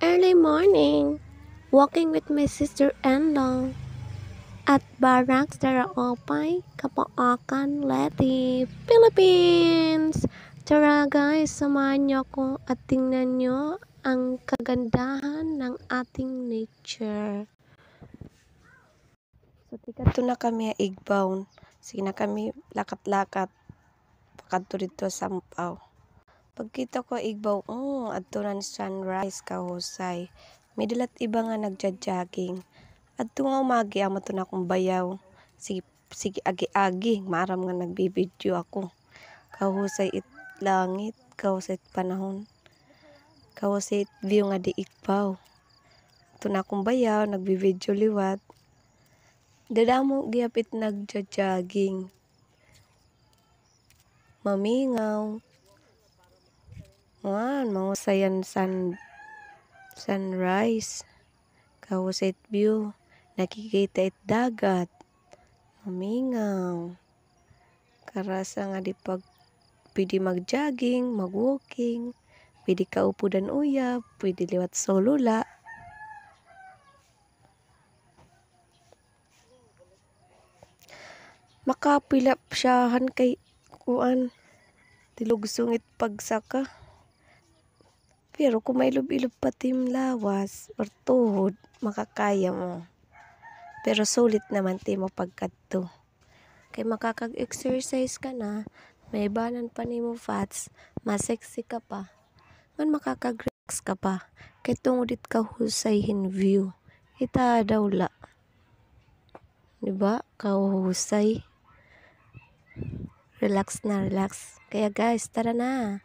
Early morning, walking with my sister-in-law at Barracks Daraopay, Kapaakan, Leti, Philippines! Tara guys, samahan niyo ako at tingnan niyo ang kagandahan ng ating nature. So, tikato na kami igbound. Sige na kami lakat-lakat. Pakadto dito sa Mpaw. Pagkita ko igbaw, oh, adto ran sunrise kahusay. May dilat iba nga nagja-jogging. Adto nga umagi amo to na akong bayaw. Sige, sige agi-agi, maram nga nagbibideo ako. Kahusay it langit, kahusay it panahon. Kahusay it view nga di igbaw. Adto na akong bayaw, nagbibideo liwat. Dadamo gihapit nagja-jogging. Mamingaw Wan, wow, mausayan sun, sunrise. Kawas view. Nakikita it dagat. Mamingaw. Karasa nga di pag pwede mag-jogging, mag-walking, pwede kaupo dan uya, pwede liwat solula. Makapilap siyahan kay kuan tilog sungit pagsaka. Pero kung may ilob-ilob pati yung lawas or tuhod, makakaya mo. Pero sulit naman ti mo pagkadto. Kay makakag-exercise ka na, may ibanan pa ni mo fats, masexy ka pa. Man makakag-relax ka pa. Kay tungodit ka husayhin view. Ita daw la. Diba? Kauhusay. Relax na relax. Kaya guys, tara na.